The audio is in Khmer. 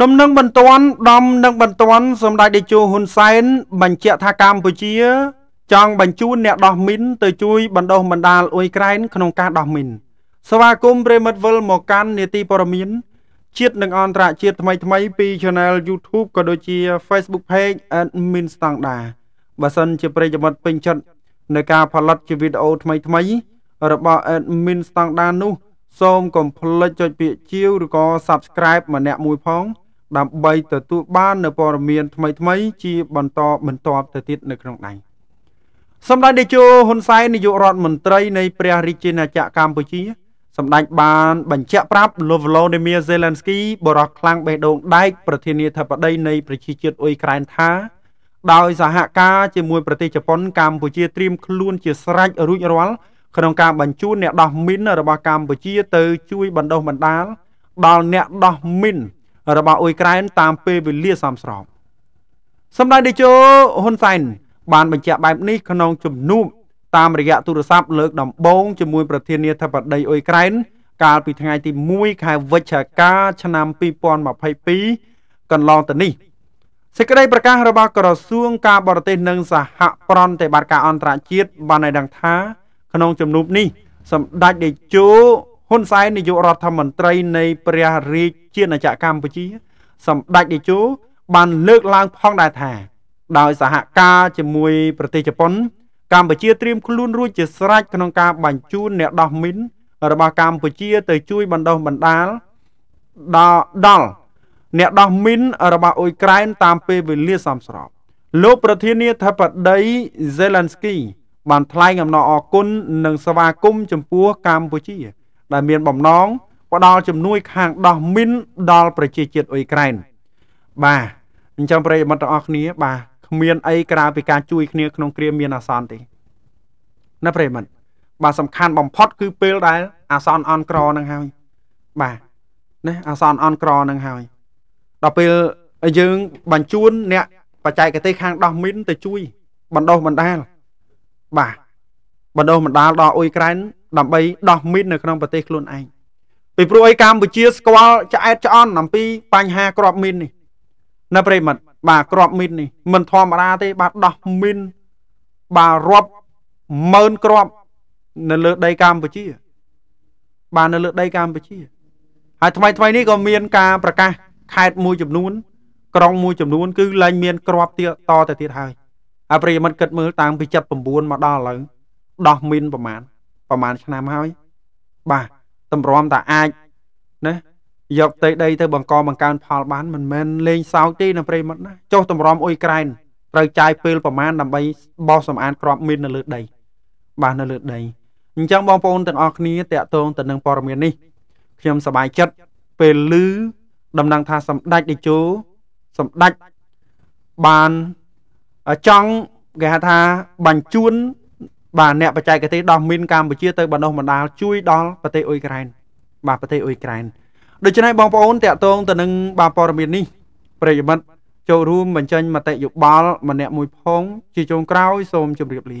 ដំណឹងបន្ទាន់ដំណឹងបន្ទាន់សម្ដេចតេជោហ៊ុនសែនបញ្ជាក់ថាកម្ពុជា ចង់បញ្ជូនអ្នកដោះមីនទៅជួយ បណ្ដុះបណ្ដាលអ៊ុយក្រែនក្នុងការដោះមីនស្វាគមន៍ប្រិមិត្តវិលមកកាន់នេតិព័រមានជាតិនិងអន្តរជាតិថ្មីថ្មីពី Channel YouTube ក៏ដូចជា Facebook Page Admin ស្តង់ដាបើសិនជាប្រិយមិត្តពេញចិត្តនៅការផលិតជាវីដេអូថ្មីថ្មី របស់ Admin ស្តង់ដានោះសូមកុំភ្លេចចុចពាក្យជាវឬក៏ Subscribe ម្នាក់មួយផងដើម្បីទទួលបាននូវព័ត៌មានថ្មីៗជា បន្តបន្ទាប់ទៅទៀតនៅក្នុងដៃសម្ដេចតេជោហ៊ុនសែននាយករដ្ឋមន្ត្រីនៃព្រះរាជាណាចក្រកម្ពុជាសម្ដេចបាន បញ្ជាក់ប្រាប់លោក Volodymyr Zelensky បរិះខ្លាំងបេះដូងដែកប្រធានាធិបតីនៃប្រជាជាតិអ៊ុយក្រែនថាដោយសហការជាមួយប្រទេសជប៉ុនកម្ពុជាត្រៀមខ្លួនជាស្រេចរួចរាល់ក្នុងការបញ្ជូនអ្នកដោះមីនរបស់កម្ពុជាទៅ ជួយបណ្ដុះបណ្ដាលដល់អ្នកដោះមីនរបស់អ៊ុយក្រែនតាមពេលវេលាសមស្របសម្ដេចតេជោហ៊ុនសែនបានបញ្ជាក់បែបនេះក្នុងជំនួបតាមរយៈទូរស័ព្ទលើកដំបូងជាមួយប្រធានាធិបតីអ៊ុយក្រែនកាលពីថ្ងៃទី1ខែវិច្ឆិកាឆ្នាំ2022កន្លងទៅនេះសេចក្តីប្រកាសរបស់ក្រសួងការបរទេសនិងសហប្រតិបត្តិការអន្តរជាតិបានឲ្យដឹងថា ក្នុងជំនួបនេះសម្ដេចតេជោហ៊ុនសែននាយករដ្ឋមន្ត្រីនៃព្រះរាជជាណាចក្រកម្ពុជា សម្ដេចតេជោបានលើកឡើងផងដែរថា ដោយសហការជាមួយប្រទេសជប៉ុន កម្ពុជាត្រៀមខ្លួនរួចជាស្រេចក្នុងការបញ្ជូនអ្នកដោះមីនរបស់កម្ពុជាទៅជួយបណ្ដុះបណ្ដាលដល់ដល់អ្នកដោះមីនរបស់អ៊ុយក្រែនតាមពេលវេលាសមស្របលោកប្រធានាធិបតី Zelensky បានថ្លែងអំណរអគុណនិងស្វាគមន៍ចំពោះកម្ពុជា ដែលមានបំណងផ្ដល់ជំនួយខាងដោះមីនដល់ប្រជាជាតិអ៊ុយក្រែនបាទអញ្ចឹងប្រិយមិត្តទាំងអស់គ្នា បាទគ្មានអីក្រៅពីការជួយ គ្នាក្នុងគ្រាមានអាសន្នទេណាប្រិយមិត្តបាទសំខាន់បំផុតគឺពេលដែល អាសន្នអន់ក្រនឹងហើយបាទណាអាសន្នអន់ក្រនឹងហើយដល់ពេលយើងបញ្ជូនអ្នកបច្ចេកទេសខាងដោះមីនទៅជួយបណ្ដោះបណ្ដាលបាទបណ្ដោះបណ្ដាលដល់អ៊ុយក្រែនដើម្បីដោះមីននៅក្នុងប្រទេសខ្លួនឯងពីព្រោះអីកម្ពុជាស្គាល់ឆ្អែតឆ្អន់អំពីបញ្ហាក្របមីននេះណាប្រិមិត្តបាទក្របមីននេះមិនធម្មតាទេបាទដោះមីនបាទរាប់ម៉ឺនក្របនៅលើដីកម្ពុជាបាទនៅលើដីកម្ពុជាហើយថ្មីថ្មីនេះក៏មានការប្រកាសខេត្តមួយចំនួនក្រុងមួយចំនួន គឺឡើងមានក្របទៀតតទៅទៀតហើយហើយប្រិមិត្តគិតមើលតាំងពី79មកដល់ឥឡូវដោះមីនប្រមាណប្រមាណឆ្នាំហើយបាទតម្រាំតាអាចណាយកទៅដីទៅបង្កបង្កើនផលបាន មិនមែនលេងសើចទេនៅប្រិមត្តណាចុះតម្រាំអ៊ុយក្រែនត្រូវចាយពេលប្រមាណដើម្បីបោះសម្អាតក្របមីននៅលើ ដីបាទនៅលើដីអញ្ចឹងបងប្អូនទាំងអស់គ្នាតកតងទៅនឹងព័ត៌មាននេះខ្ញុំសប្បាយចិត្តពេលឮដំណឹងថាសម្ដេចតេជោសម្ដេចបានចង់គេហៅថាបញ្ជូនបាទអ្នកបច្ចេកទេសដោះមីនកម្ពុជាទៅបណ្ដុះបណ្ដាលជួយដល់ប្រទេសអ៊ុយក្រែនបាទប្រទេសអ៊ុយក្រែនដូច្នេះបងប្អូនតាក់ទងទៅនឹងបាទព័ត៌មាននេះប្រិយមិត្តចូលរួមបញ្ចេញមតិយោបល់ម្នាក់មួយផង ជាចុងក្រោយ សូមជម្រាបលា